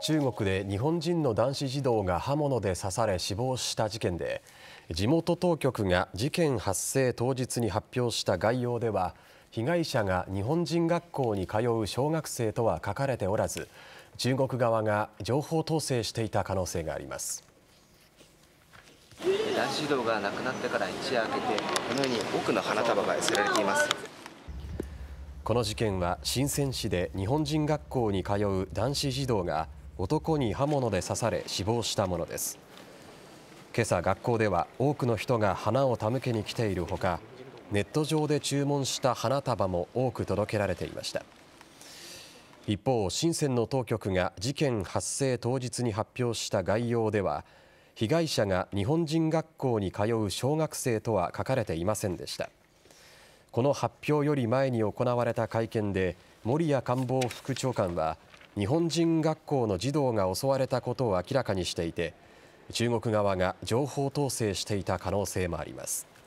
中国で日本人の男子児童が刃物で刺され死亡した事件で地元当局が事件発生当日に発表した概要では被害者が日本人学校に通う小学生とは書かれておらず中国側が情報統制していた可能性があります男子児童が亡くなってから一夜明けてこのように奥の花束が寄せられていますこの事件は深セン市で日本人学校に通う男子児童が男に刃物で刺され死亡したものです今朝学校では多くの人が花を手向けに来ているほかネット上で注文した花束も多く届けられていました一方、深センの当局が事件発生当日に発表した概要では被害者が日本人学校に通う小学生とは書かれていませんでしたこの発表より前に行われた会見で森谷官房副長官は日本人学校の児童が襲われたことを明らかにしていて中国側が情報統制していた可能性もあります。